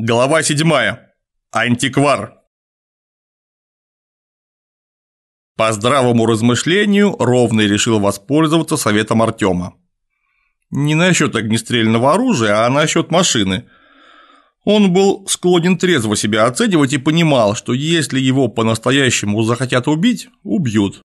Глава 7. Антиквар. По здравому размышлению Ровный решил воспользоваться советом Артема. Не насчет огнестрельного оружия, а насчет машины. Он был склонен трезво себя оценивать и понимал, что если его по-настоящему захотят убить, убьют.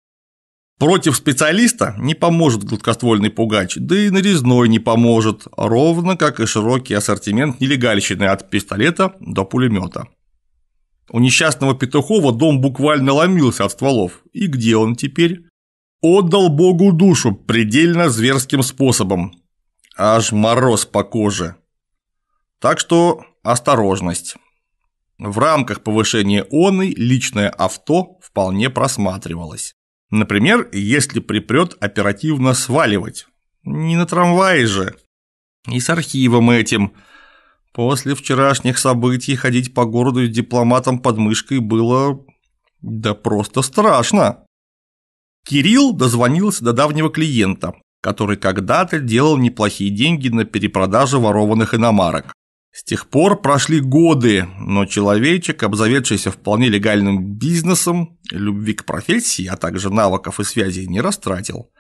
Против специалиста не поможет гладкоствольный пугач, да и нарезной не поможет, ровно как и широкий ассортимент нелегальщины от пистолета до пулемета. У несчастного Петухова дом буквально ломился от стволов. И где он теперь? Отдал Богу душу предельно зверским способом. Аж мороз по коже. Так что осторожность. В рамках повышения ОНЫ личное авто вполне просматривалось. Например, если припрет оперативно сваливать. Не на трамвае же. И с архивом этим. После вчерашних событий ходить по городу с дипломатом под мышкой было... Да просто страшно. Кирилл дозвонился до давнего клиента, который когда-то делал неплохие деньги на перепродаже ворованных иномарок. С тех пор прошли годы, но человечек, обзаведшийся вполне легальным бизнесом, любви к профессии, а также навыков и связей не растратил.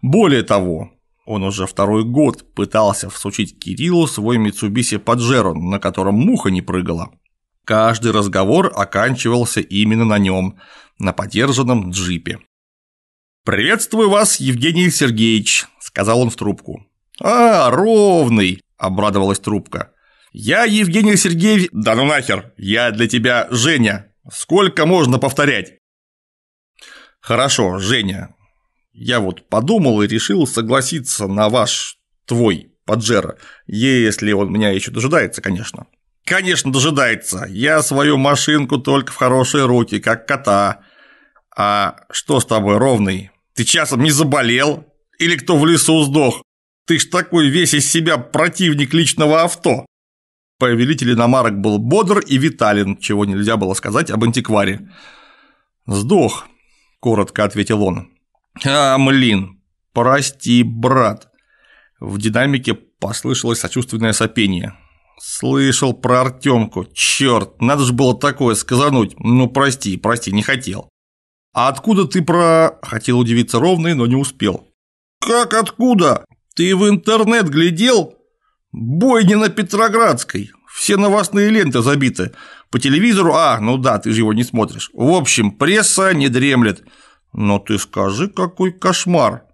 Более того, он уже второй год пытался всучить Кириллу свой Митсубиси Pajero, на котором муха не прыгала. Каждый разговор оканчивался именно на нем, на подержанном джипе. «Приветствую вас, Евгений Сергеевич», – сказал он в трубку. «А, ровный», – обрадовалась трубка. «Я Евгений Сергеевич...» «Да ну нахер! Я для тебя Женя! Сколько можно повторять?» «Хорошо, Женя. Я вот подумал и решил согласиться на ваш... твой Паджеро, если он меня еще дожидается, конечно». «Конечно, дожидается. Я свою машинку только в хорошие руки, как кота. А что с тобой, ровный? Ты часом не заболел? Или кто в лесу сдох? Ты ж такой весь из себя противник личного авто. Повелитель иномарок был бодр и витален, чего нельзя было сказать об антикваре. «Сдох», – коротко ответил он. «А, млин, прости, брат». В динамике послышалось сочувственное сопение. «Слышал про Артемку. Черт, надо же было такое сказануть. Ну, прости, прости, не хотел». «А откуда ты про...» – хотел удивиться ровный, но не успел. «Как откуда? Ты в интернет глядел?» Бойни на Петроградской. Все новостные ленты забиты. По телевизору, а, ну да, ты же его не смотришь. В общем, пресса не дремлет. Но ты скажи, какой кошмар.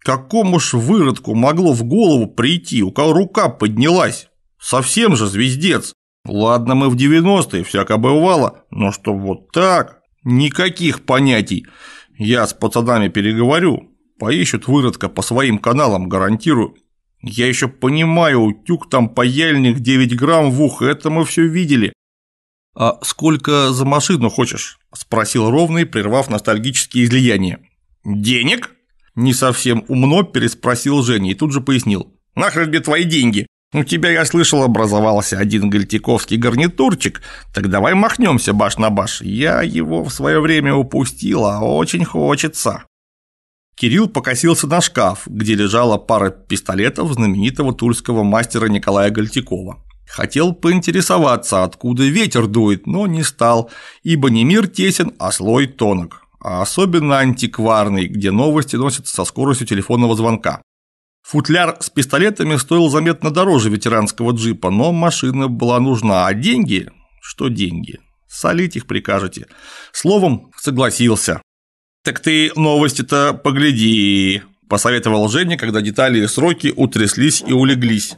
Какому ж выродку могло в голову прийти, у кого рука поднялась? Совсем же звездец. Ладно, мы в 90-е, всяко бывало, но что вот так? Никаких понятий. Я с пацанами переговорю, поищут выродка по своим каналам, гарантирую, я еще понимаю, утюг там, паяльник, 9 грамм в ухо, это мы все видели. «А сколько за машину хочешь?» – спросил Ровный, прервав ностальгические излияния. «Денег?» – не совсем умно переспросил Женя и тут же пояснил. «Нахрен мне твои деньги? У тебя, я слышал, образовался один гальтиковский гарнитурчик. Так давай махнемся баш на баш. Я его в свое время упустил, а очень хочется». Кирилл покосился на шкаф, где лежала пара пистолетов знаменитого тульского мастера Николая Гольтякова. Хотел поинтересоваться, откуда ветер дует, но не стал, ибо не мир тесен, а слой тонок, а особенно антикварный, где новости носятся со скоростью телефонного звонка. Футляр с пистолетами стоил заметно дороже ветеранского джипа, но машина была нужна, а деньги? Что деньги? Солить их прикажете. Словом, согласился. «Так ты новости-то погляди», – посоветовал Женя, когда детали и сроки утряслись и улеглись.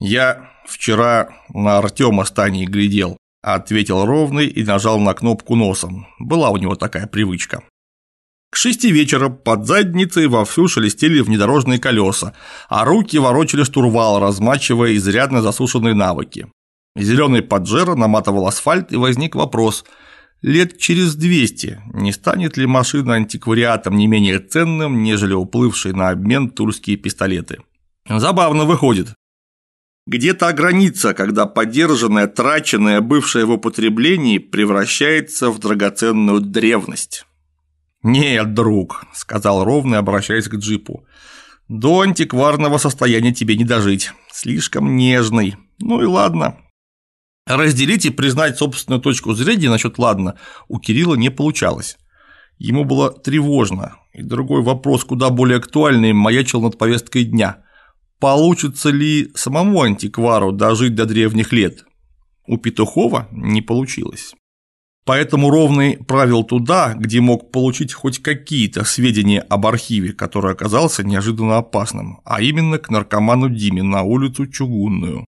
«Я вчера на Артема с Таней глядел», – ответил ровный и нажал на кнопку носом. Была у него такая привычка. К шести вечера под задницей вовсю шелестели внедорожные колеса, а руки ворочали штурвал, размачивая изрядно засушенные навыки. Зеленый поджеро наматывал асфальт, и возник вопрос – Лет через 200 не станет ли машина антиквариатом не менее ценным, нежели уплывшие на обмен тульские пистолеты? Забавно выходит. Где та граница, когда подержанная, траченная, бывшая в употреблении превращается в драгоценную древность? «Нет, друг», – сказал ровно, обращаясь к джипу, – «до антикварного состояния тебе не дожить, слишком нежный. Ну и ладно, Разделить и признать собственную точку зрения насчет Ладно у Кирилла не получалось. Ему было тревожно, и другой вопрос, куда более актуальный, маячил над повесткой дня. Получится ли самому антиквару дожить до древних лет? У Петухова не получилось. Поэтому Ровный правил туда, где мог получить хоть какие-то сведения об архиве, который оказался неожиданно опасным, а именно к наркоману Диме на улицу Чугунную.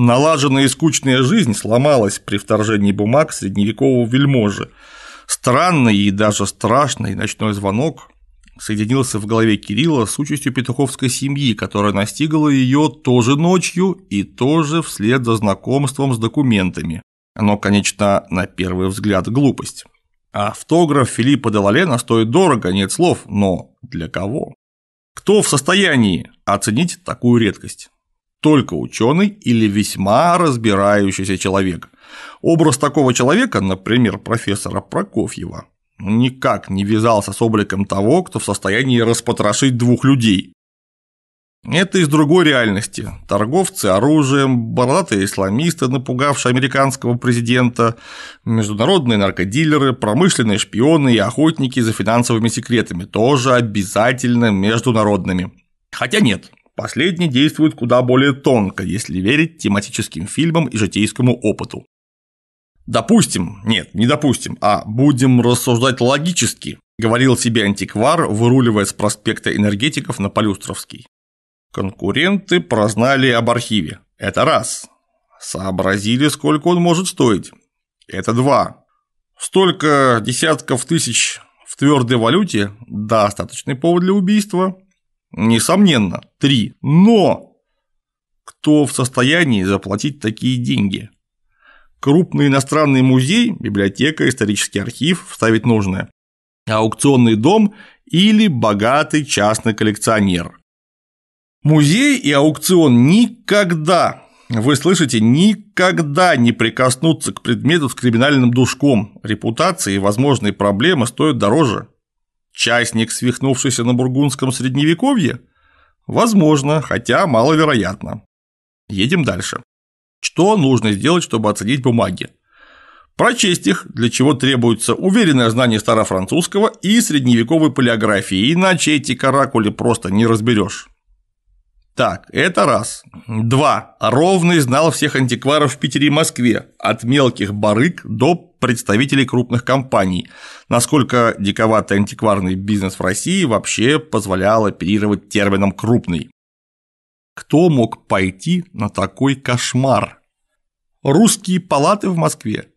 Налаженная и скучная жизнь сломалась при вторжении бумаг средневекового вельможи. Странный и даже страшный ночной звонок соединился в голове Кирилла с участью петуховской семьи, которая настигла ее тоже ночью и тоже вслед за знакомством с документами. Оно, конечно, на первый взгляд глупость. Автограф Филиппа Делалена стоит дорого, нет слов, но для кого? Кто в состоянии оценить такую редкость? только ученый или весьма разбирающийся человек. Образ такого человека, например, профессора Прокофьева, никак не вязался с обликом того, кто в состоянии распотрошить двух людей. Это из другой реальности. Торговцы оружием, бородатые исламисты, напугавшие американского президента, международные наркодилеры, промышленные шпионы и охотники за финансовыми секретами, тоже обязательно международными. Хотя нет, Последний действует куда более тонко, если верить тематическим фильмам и житейскому опыту. Допустим, нет, не допустим, а будем рассуждать логически, говорил себе антиквар, выруливая с проспекта энергетиков на Полюстровский. Конкуренты прознали об архиве. Это раз. Сообразили, сколько он может стоить. Это два. Столько десятков тысяч в твердой валюте – достаточный повод для убийства. Несомненно, три. Но кто в состоянии заплатить такие деньги? Крупный иностранный музей, библиотека, исторический архив вставить нужное. Аукционный дом или богатый частный коллекционер. Музей и аукцион никогда, вы слышите, никогда не прикоснутся к предмету с криминальным душком. репутации и возможные проблемы стоят дороже Частник, свихнувшийся на бургундском средневековье? Возможно, хотя маловероятно. Едем дальше. Что нужно сделать, чтобы оценить бумаги? Прочесть их, для чего требуется уверенное знание старофранцузского и средневековой полиографии, иначе эти каракули просто не разберешь. Так, это раз. Два. Ровный знал всех антикваров в Питере и Москве, от мелких барыг до представителей крупных компаний, насколько диковатый антикварный бизнес в России вообще позволял оперировать термином «крупный». Кто мог пойти на такой кошмар? Русские палаты в Москве.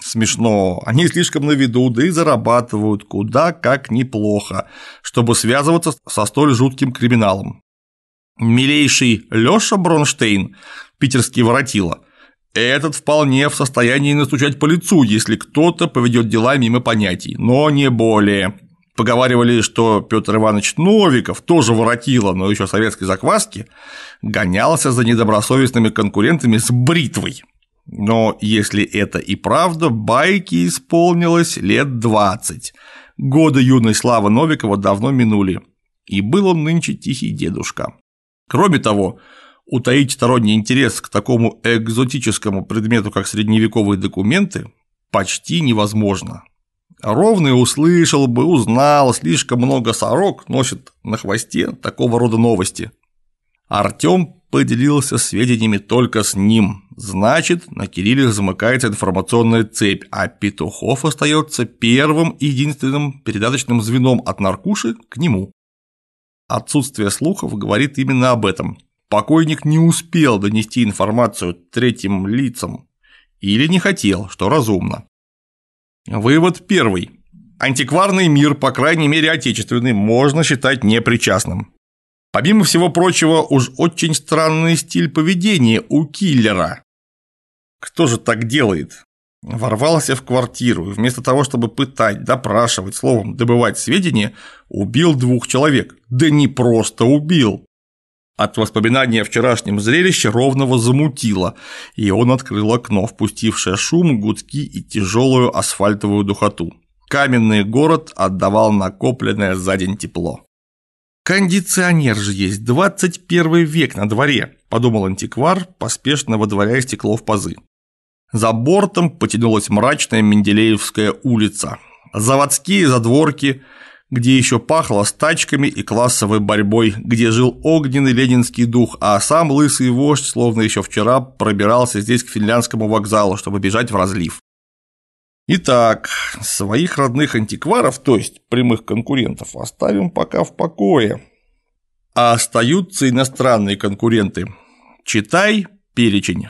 Смешно, они слишком на виду, да и зарабатывают куда как неплохо, чтобы связываться со столь жутким криминалом. Милейший Лёша Бронштейн, питерский воротила – этот вполне в состоянии настучать по лицу, если кто-то поведет дела мимо понятий, но не более. Поговаривали, что Петр Иванович Новиков, тоже воротило, но еще советской закваски, гонялся за недобросовестными конкурентами с бритвой. Но если это и правда, байки исполнилось лет 20. Годы юной славы Новикова давно минули, и был он нынче тихий дедушка. Кроме того, утаить сторонний интерес к такому экзотическому предмету, как средневековые документы, почти невозможно. Ровный услышал бы, узнал, слишком много сорок носит на хвосте такого рода новости. Артём поделился сведениями только с ним. Значит, на Кирилле замыкается информационная цепь, а Петухов остается первым и единственным передаточным звеном от наркуши к нему. Отсутствие слухов говорит именно об этом. Покойник не успел донести информацию третьим лицам или не хотел, что разумно. Вывод первый. Антикварный мир, по крайней мере отечественный, можно считать непричастным. Помимо всего прочего, уж очень странный стиль поведения у киллера. Кто же так делает? Ворвался в квартиру и вместо того, чтобы пытать, допрашивать, словом, добывать сведения, убил двух человек. Да не просто убил. От воспоминания о вчерашнем зрелище ровного замутило, и он открыл окно, впустившее шум, гудки и тяжелую асфальтовую духоту. Каменный город отдавал накопленное за день тепло. «Кондиционер же есть, 21 век на дворе», – подумал антиквар, поспешно водворяя стекло в пазы. За бортом потянулась мрачная Менделеевская улица. Заводские задворки – где еще пахло стачками и классовой борьбой, где жил огненный ленинский дух, а сам лысый вождь, словно еще вчера, пробирался здесь к финляндскому вокзалу, чтобы бежать в разлив. Итак, своих родных антикваров, то есть прямых конкурентов, оставим пока в покое. А остаются иностранные конкуренты. Читай перечень.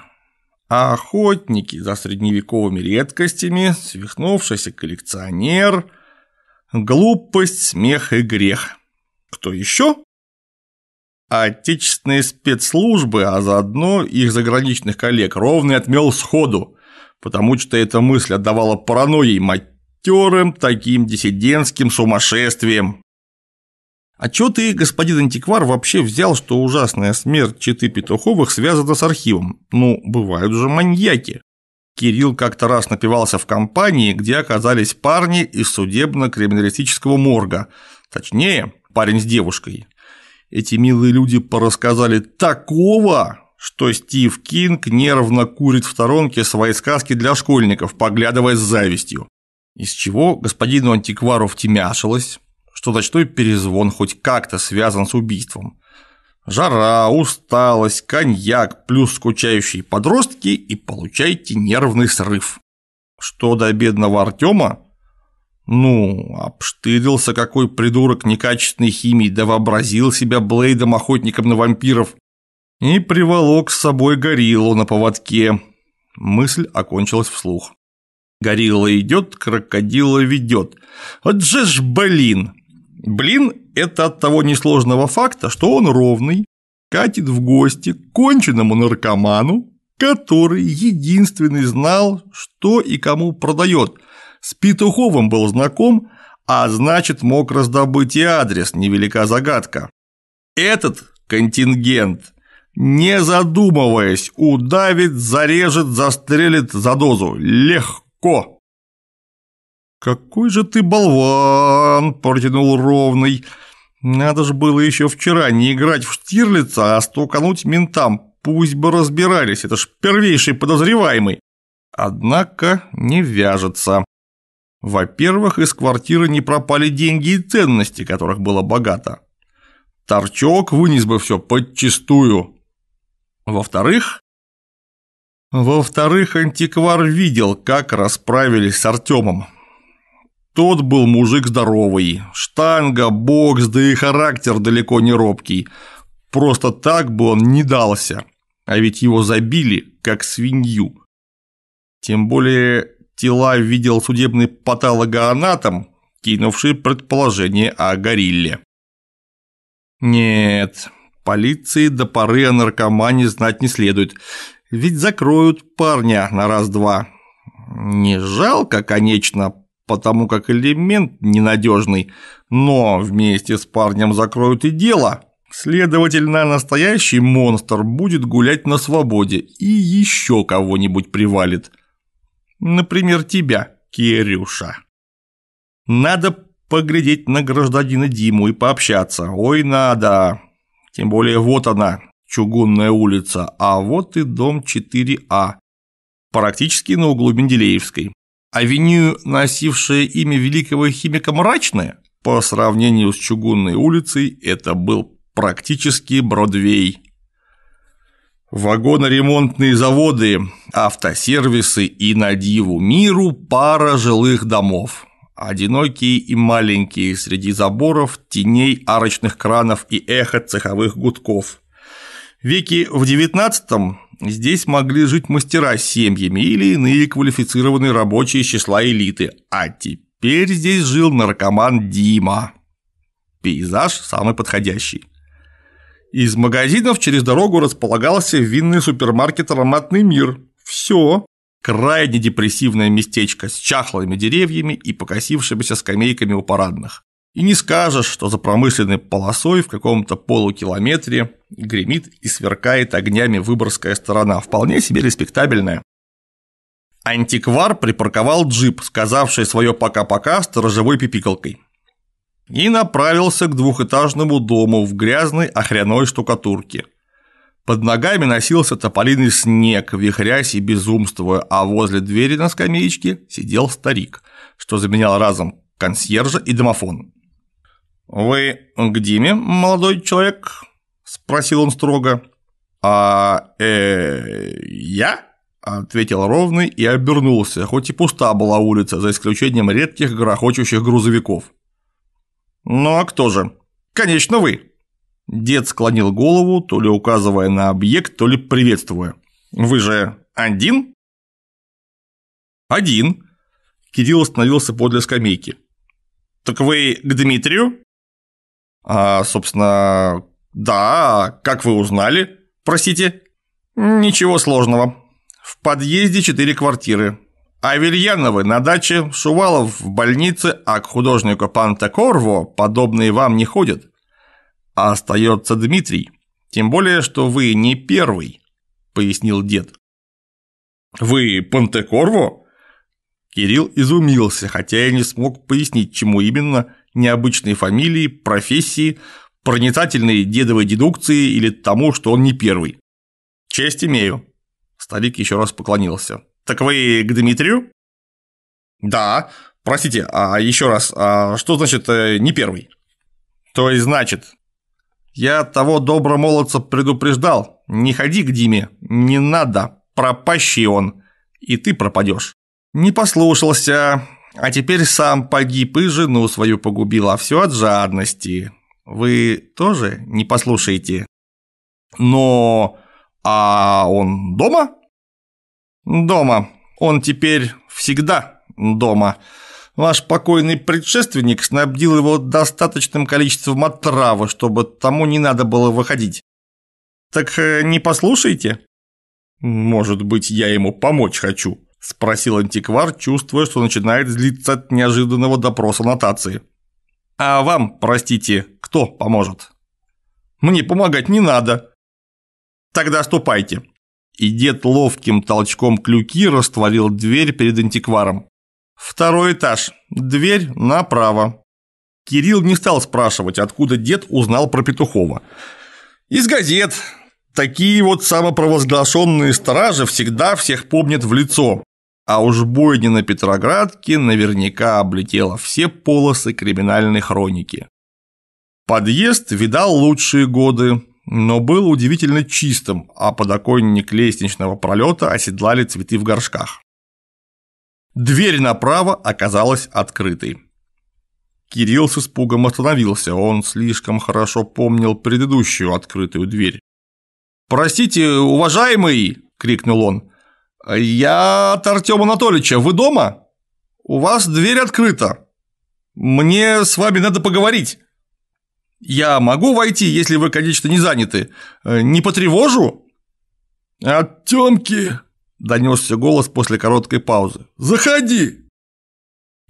А охотники за средневековыми редкостями, свихнувшийся коллекционер – Глупость, смех и грех. Кто еще? Отечественные спецслужбы, а заодно их заграничных коллег, ровный отмел сходу, потому что эта мысль отдавала паранойей матерым таким диссидентским сумасшествием. А чё ты, господин антиквар, вообще взял, что ужасная смерть читы Петуховых связана с архивом? Ну, бывают же маньяки. Кирилл как-то раз напивался в компании, где оказались парни из судебно-криминалистического морга. Точнее, парень с девушкой. Эти милые люди порассказали такого, что Стив Кинг нервно курит в сторонке свои сказки для школьников, поглядывая с завистью. Из чего господину антиквару втемяшилось, что ночной перезвон хоть как-то связан с убийством. Жара, усталость, коньяк, плюс скучающие подростки и получайте нервный срыв. Что до бедного Артема? Ну, обштырился какой придурок некачественной химии, да вообразил себя Блейдом-охотником на вампиров и приволок с собой гориллу на поводке. Мысль окончилась вслух. Горилла идет, крокодила ведет. Вот же ж блин! Блин, это от того несложного факта, что он ровный, катит в гости к конченному наркоману, который единственный знал, что и кому продает. С Петуховым был знаком, а значит мог раздобыть и адрес, невелика загадка. Этот контингент, не задумываясь, удавит, зарежет, застрелит за дозу. Легко. «Какой же ты болван!» – протянул Ровный. «Надо же было еще вчера не играть в Штирлица, а стукануть ментам. Пусть бы разбирались, это ж первейший подозреваемый». Однако не вяжется. Во-первых, из квартиры не пропали деньги и ценности, которых было богато. Торчок вынес бы все подчистую. Во-вторых, во-вторых, антиквар видел, как расправились с Артемом. Тот был мужик здоровый, штанга, бокс, да и характер далеко не робкий. Просто так бы он не дался, а ведь его забили, как свинью. Тем более тела видел судебный патологоанатом, кинувший предположение о горилле. Нет, полиции до поры о наркомане знать не следует, ведь закроют парня на раз-два. Не жалко, конечно, потому как элемент ненадежный, но вместе с парнем закроют и дело. Следовательно, настоящий монстр будет гулять на свободе и еще кого-нибудь привалит. Например, тебя, Кирюша. Надо поглядеть на гражданина Диму и пообщаться. Ой, надо. Тем более вот она, чугунная улица, а вот и дом 4А, практически на углу Менделеевской. Авеню, носившая имя великого химика Мрачная, по сравнению с Чугунной улицей, это был практически Бродвей. Вагоноремонтные заводы, автосервисы и на диву миру пара жилых домов. Одинокие и маленькие среди заборов, теней арочных кранов и эхо цеховых гудков. Веки в XIX Здесь могли жить мастера с семьями или иные квалифицированные рабочие из числа элиты, а теперь здесь жил наркоман Дима. Пейзаж самый подходящий. Из магазинов через дорогу располагался винный супермаркет «Ароматный мир». Все. Крайне депрессивное местечко с чахлыми деревьями и покосившимися скамейками у парадных. И не скажешь, что за промышленной полосой в каком-то полукилометре гремит и сверкает огнями выборская сторона, вполне себе респектабельная. Антиквар припарковал джип, сказавший свое пока-пока сторожевой пипикалкой. И направился к двухэтажному дому в грязной охряной штукатурке. Под ногами носился тополиный снег, вихрясь и безумствуя, а возле двери на скамеечке сидел старик, что заменял разом консьержа и домофон. «Вы к Диме, молодой человек?» – спросил он строго. «А э, я?» – ответил ровный и обернулся, хоть и пуста была улица, за исключением редких грохочущих грузовиков. «Ну а кто же?» «Конечно, вы!» Дед склонил голову, то ли указывая на объект, то ли приветствуя. «Вы же один?» «Один!» Кирилл остановился подле скамейки. «Так вы к Дмитрию?» А, собственно, да, как вы узнали? Простите? Ничего сложного. В подъезде четыре квартиры. Аверьяновы на даче, Шувалов в больнице, а к художнику Панта Корво подобные вам не ходят. А остается Дмитрий. Тем более, что вы не первый, пояснил дед. Вы Пантекорво? Кирилл изумился, хотя и не смог пояснить, чему именно – необычные фамилии, профессии, проницательные дедовые дедукции или тому, что он не первый. Честь имею. Старик еще раз поклонился. Так вы к Дмитрию? Да. Простите, а еще раз, а что значит э, не первый? То есть значит, я того добра молодца предупреждал. Не ходи к Диме, не надо, пропащий он, и ты пропадешь. Не послушался, а теперь сам погиб и жену свою погубил, а все от жадности. Вы тоже не послушаете? Но... А он дома? Дома. Он теперь всегда дома. Ваш покойный предшественник снабдил его достаточным количеством отравы, чтобы тому не надо было выходить. Так э, не послушайте? Может быть, я ему помочь хочу. – спросил антиквар, чувствуя, что начинает злиться от неожиданного допроса нотации. «А вам, простите, кто поможет?» «Мне помогать не надо». «Тогда ступайте». И дед ловким толчком клюки растворил дверь перед антикваром. «Второй этаж. Дверь направо». Кирилл не стал спрашивать, откуда дед узнал про Петухова. «Из газет», Такие вот самопровозглашенные стражи всегда всех помнят в лицо, а уж на Петроградке, наверняка облетела все полосы криминальной хроники. Подъезд видал лучшие годы, но был удивительно чистым, а подоконник лестничного пролета оседлали цветы в горшках. Дверь направо оказалась открытой. Кирилл с испугом остановился, он слишком хорошо помнил предыдущую открытую дверь. «Простите, уважаемый!» – крикнул он. «Я от Артема Анатольевича. Вы дома? У вас дверь открыта. Мне с вами надо поговорить. Я могу войти, если вы, конечно, не заняты. Э, не потревожу?» «От Тёмки!» – донёсся голос после короткой паузы. «Заходи!»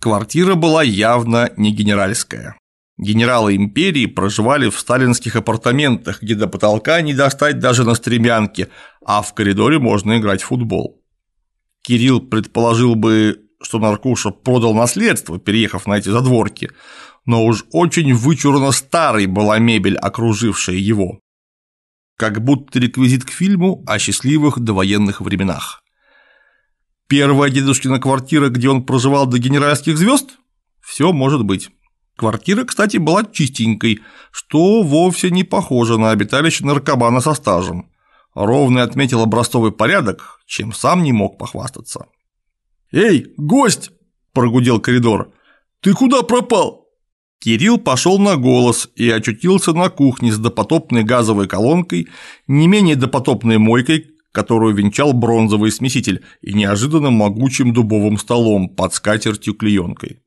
Квартира была явно не генеральская. Генералы империи проживали в сталинских апартаментах, где до потолка не достать даже на стремянке, а в коридоре можно играть в футбол. Кирилл предположил бы, что Наркуша продал наследство, переехав на эти задворки, но уж очень вычурно старой была мебель, окружившая его. Как будто реквизит к фильму о счастливых довоенных временах. Первая дедушкина квартира, где он проживал до генеральских звезд? Все может быть. Квартира, кстати, была чистенькой, что вовсе не похоже на обиталище наркомана со стажем. Ровный отметил образцовый порядок, чем сам не мог похвастаться. «Эй, гость!» – прогудел коридор. «Ты куда пропал?» Кирилл пошел на голос и очутился на кухне с допотопной газовой колонкой, не менее допотопной мойкой, которую венчал бронзовый смеситель, и неожиданно могучим дубовым столом под скатертью-клеенкой.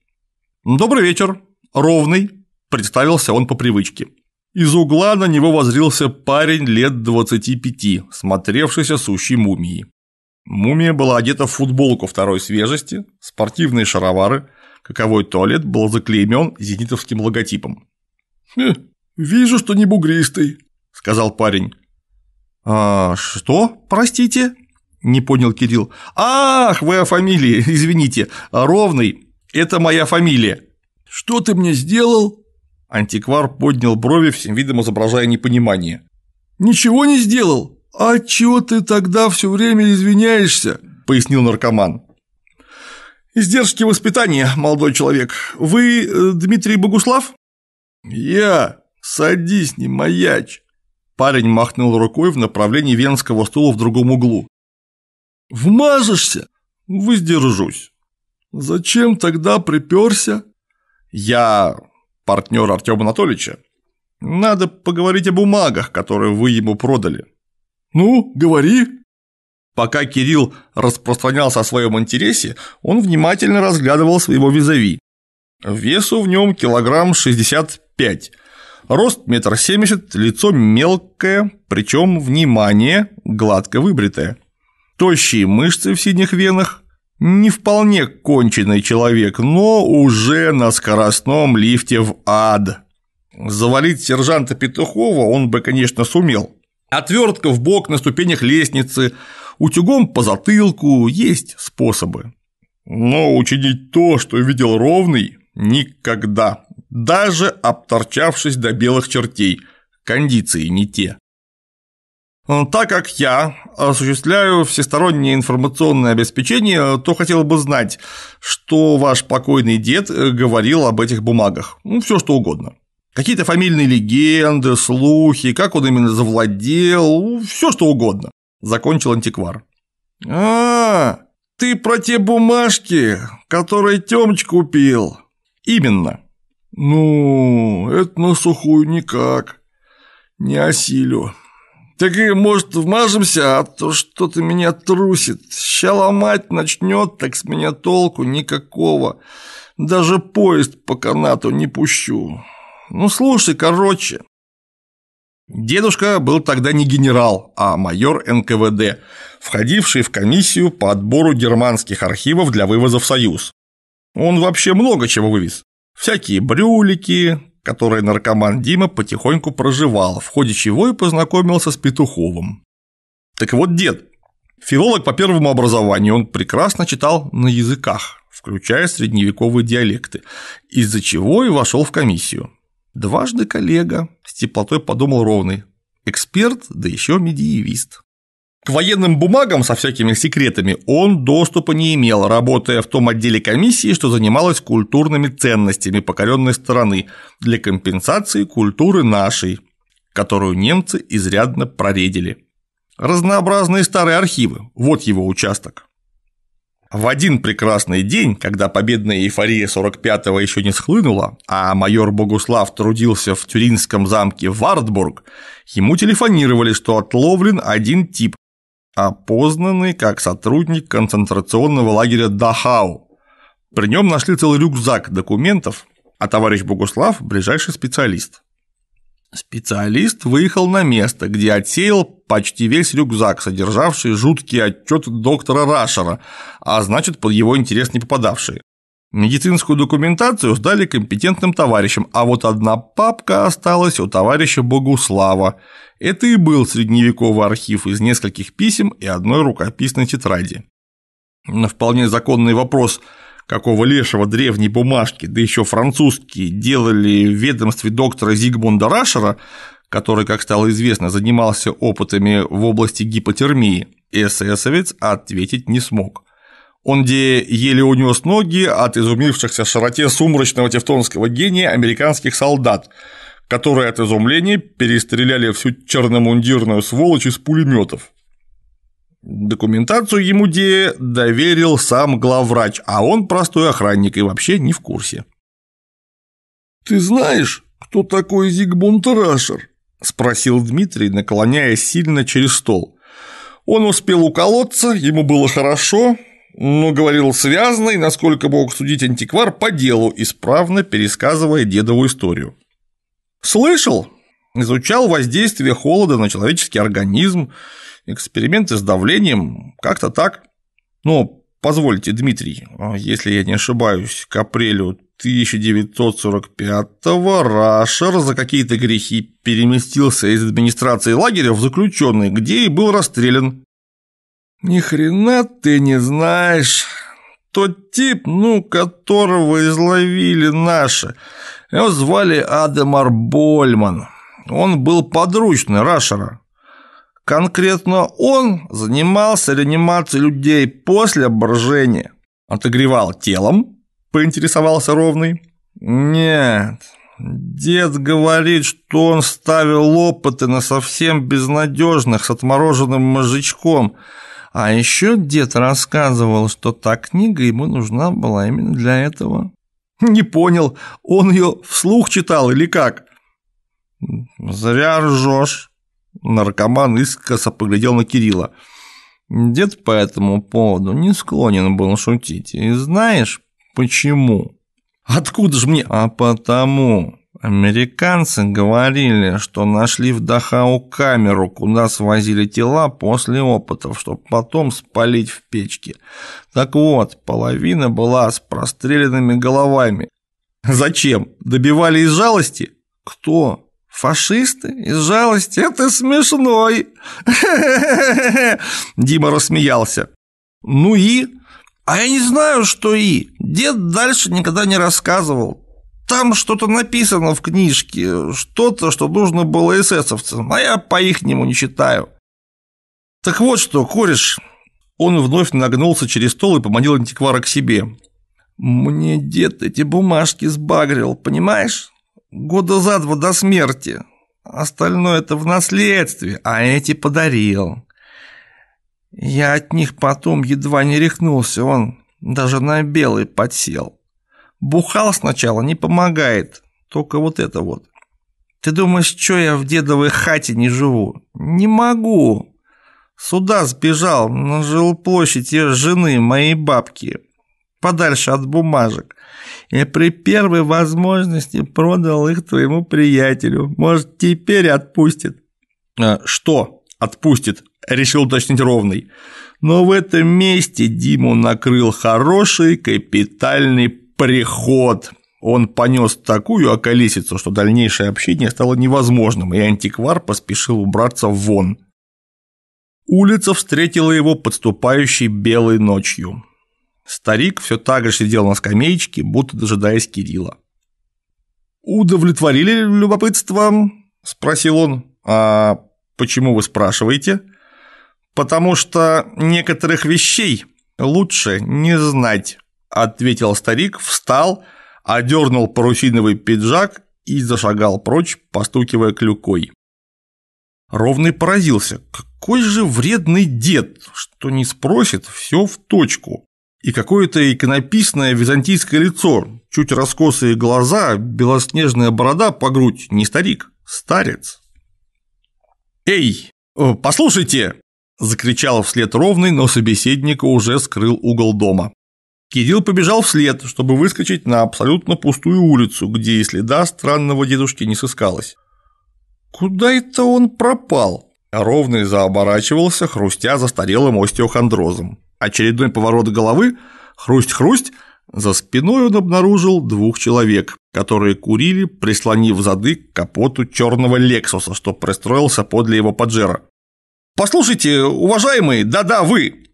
«Добрый вечер, ровный», – представился он по привычке. Из угла на него возрился парень лет 25, смотревшийся сущей мумией. Мумия была одета в футболку второй свежести, спортивные шаровары, каковой туалет был заклеймен зенитовским логотипом. «Хе, вижу, что не бугристый», – сказал парень. «А что, простите?» – не понял Кирилл. «Ах, вы о фамилии, извините, Ровный, это моя фамилия». «Что ты мне сделал?» Антиквар поднял брови, всем видом изображая непонимание. «Ничего не сделал? А чего ты тогда все время извиняешься?» – пояснил наркоман. «Издержки воспитания, молодой человек. Вы э, Дмитрий Богуслав?» «Я. Садись, не маяч». Парень махнул рукой в направлении венского стула в другом углу. «Вмажешься?» «Воздержусь». «Зачем тогда приперся?» «Я партнер Артема Анатольевича. Надо поговорить о бумагах, которые вы ему продали». «Ну, говори». Пока Кирилл распространялся о своем интересе, он внимательно разглядывал своего визави. Весу в нем килограмм 65, рост метр семьдесят, лицо мелкое, причем, внимание, гладко выбритое. Тощие мышцы в синих венах, не вполне конченый человек, но уже на скоростном лифте в ад. Завалить сержанта Петухова он бы, конечно, сумел. Отвертка в бок на ступенях лестницы, утюгом по затылку, есть способы. Но учинить то, что видел ровный, никогда. Даже обторчавшись до белых чертей, кондиции не те. Э, так как я осуществляю всестороннее информационное обеспечение, э, то хотел бы знать, что ваш покойный дед э, говорил об этих бумагах. Ну, все что угодно. Какие-то фамильные легенды, слухи, как он именно завладел, ну, все что угодно. Закончил антиквар. А, ты про те бумажки, которые Тёмыч купил. Именно. Ну, это на сухую никак. Не осилю. Так и, может, вмажемся, а то что-то меня трусит. Ща ломать начнет, так с меня толку никакого. Даже поезд по канату не пущу. Ну, слушай, короче. Дедушка был тогда не генерал, а майор НКВД, входивший в комиссию по отбору германских архивов для вывоза в Союз. Он вообще много чего вывез. Всякие брюлики, которой наркоман Дима потихоньку проживал, в ходе чего и познакомился с Петуховым. Так вот, дед, филолог по первому образованию, он прекрасно читал на языках, включая средневековые диалекты, из-за чего и вошел в комиссию. Дважды коллега, с теплотой подумал Ровный, эксперт, да еще медиевист. К военным бумагам со всякими секретами он доступа не имел, работая в том отделе комиссии, что занималась культурными ценностями покоренной страны для компенсации культуры нашей, которую немцы изрядно проредили. Разнообразные старые архивы – вот его участок. В один прекрасный день, когда победная эйфория 45-го еще не схлынула, а майор Богуслав трудился в Тюринском замке Вартбург, ему телефонировали, что отловлен один тип, опознанный как сотрудник концентрационного лагеря Дахау. При нем нашли целый рюкзак документов, а товарищ Богуслав – ближайший специалист. Специалист выехал на место, где отсеял почти весь рюкзак, содержавший жуткий отчет доктора Рашера, а значит, под его интерес не попадавший. Медицинскую документацию сдали компетентным товарищам, а вот одна папка осталась у товарища Богуслава. Это и был средневековый архив из нескольких писем и одной рукописной тетради. На вполне законный вопрос, какого лешего древней бумажки, да еще французские, делали в ведомстве доктора Зигмунда Рашера, который, как стало известно, занимался опытами в области гипотермии, эсэсовец ответить не смог. Он где еле унес ноги от изумившихся широте сумрачного тевтонского гения американских солдат, которые от изумления перестреляли всю черномундирную сволочь из пулеметов. Документацию ему Де доверил сам главврач, а он простой охранник и вообще не в курсе. «Ты знаешь, кто такой Зигмунд Рашер?» – спросил Дмитрий, наклоняясь сильно через стол. Он успел уколоться, ему было хорошо, но говорил связанный, насколько мог судить антиквар, по делу, исправно пересказывая дедову историю. Слышал, изучал воздействие холода на человеческий организм, эксперименты с давлением, как-то так. Но позвольте, Дмитрий, а если я не ошибаюсь, к апрелю 1945-го Рашер за какие-то грехи переместился из администрации лагеря в заключенный, где и был расстрелян ни хрена ты не знаешь. Тот тип, ну, которого изловили наши. Его звали Адемар Больман. Он был подручный Рашера. Конкретно он занимался реанимацией людей после обморожения. Отогревал телом, поинтересовался Ровный. Нет, дед говорит, что он ставил опыты на совсем безнадежных с отмороженным мозжечком – а еще дед рассказывал, что та книга ему нужна была именно для этого. Не понял, он ее вслух читал или как? Зря ржешь. Наркоман искоса поглядел на Кирилла. Дед по этому поводу не склонен был шутить. И знаешь, почему? Откуда же мне? А потому, Американцы говорили, что нашли в Дахау камеру, куда свозили тела после опытов, чтобы потом спалить в печке. Так вот, половина была с простреленными головами. Зачем? Добивали из жалости? Кто? Фашисты из жалости? Это смешной! Дима рассмеялся. Ну и? А я не знаю, что и. Дед дальше никогда не рассказывал. Там что-то написано в книжке, что-то, что нужно было эсэсовцам, а я по-ихнему не читаю. Так вот что, кореш, он вновь нагнулся через стол и поманил антиквара к себе. Мне дед эти бумажки сбагрил, понимаешь? Года за два до смерти. Остальное это в наследстве, а эти подарил. Я от них потом едва не рехнулся, он даже на белый подсел. Бухал сначала, не помогает. Только вот это вот. Ты думаешь, что я в дедовой хате не живу? Не могу. Сюда сбежал, на жилплощадь ее жены, моей бабки. Подальше от бумажек. И при первой возможности продал их твоему приятелю. Может, теперь отпустит. А что отпустит? Решил уточнить ровный. Но в этом месте Диму накрыл хороший капитальный приход он понес такую околесицу, что дальнейшее общение стало невозможным, и антиквар поспешил убраться вон. Улица встретила его подступающей белой ночью. Старик все так же сидел на скамеечке, будто дожидаясь Кирилла. «Удовлетворили любопытство?» – спросил он. «А почему вы спрашиваете?» «Потому что некоторых вещей лучше не знать» ответил старик, встал, одернул парусиновый пиджак и зашагал прочь, постукивая клюкой. Ровный поразился, какой же вредный дед, что не спросит, все в точку. И какое-то иконописное византийское лицо, чуть раскосые глаза, белоснежная борода по грудь, не старик, старец. «Эй, э, послушайте!» – закричал вслед ровный, но собеседника уже скрыл угол дома. Кирилл побежал вслед, чтобы выскочить на абсолютно пустую улицу, где и следа странного дедушки не сыскалось. Куда это он пропал? Ровный заоборачивался, хрустя застарелым остеохондрозом. Очередной поворот головы, хрусть-хрусть, за спиной он обнаружил двух человек, которые курили, прислонив зады к капоту черного Лексуса, что пристроился подле его поджера. «Послушайте, уважаемые, да-да, вы!»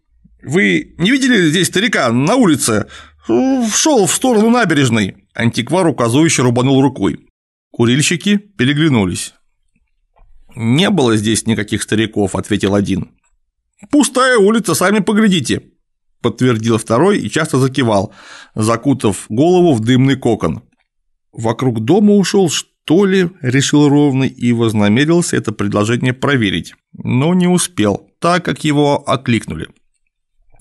«Вы не видели здесь старика на улице? Шел в сторону набережной!» Антиквар указывающе рубанул рукой. Курильщики переглянулись. «Не было здесь никаких стариков», – ответил один. «Пустая улица, сами поглядите», – подтвердил второй и часто закивал, закутав голову в дымный кокон. «Вокруг дома ушел, что ли?» – решил Ровный и вознамерился это предложение проверить, но не успел, так как его окликнули.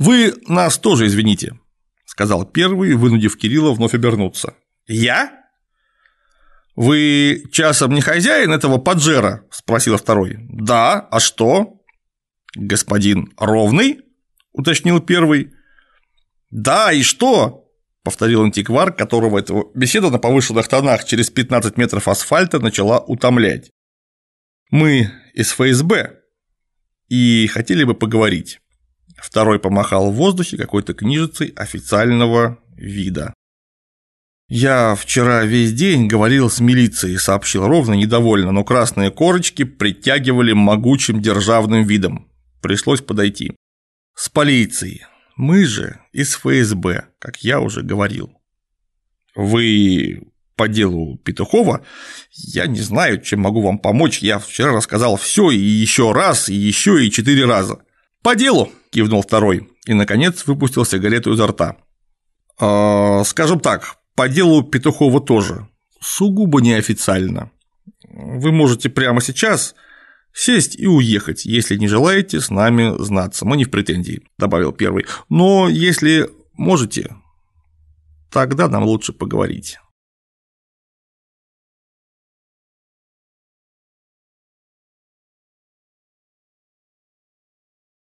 «Вы нас тоже извините», – сказал первый, вынудив Кирилла вновь обернуться. «Я?» «Вы часом не хозяин этого поджера?» – спросил второй. «Да, а что?» «Господин Ровный?» – уточнил первый. «Да, и что?» – повторил антиквар, которого эта беседа на повышенных тонах через 15 метров асфальта начала утомлять. «Мы из ФСБ и хотели бы поговорить». Второй помахал в воздухе какой-то книжицей официального вида. «Я вчера весь день говорил с милицией», – сообщил ровно недовольно, но красные корочки притягивали могучим державным видом. Пришлось подойти. «С полицией. Мы же из ФСБ, как я уже говорил». «Вы по делу Петухова? Я не знаю, чем могу вам помочь. Я вчера рассказал все и еще раз, и еще и четыре раза». «По делу!» – кивнул второй и, наконец, выпустил сигарету изо рта. «Э, «Скажем так, по делу Петухова тоже. Сугубо неофициально. Вы можете прямо сейчас сесть и уехать, если не желаете с нами знаться. Мы не в претензии», – добавил первый. «Но если можете, тогда нам лучше поговорить».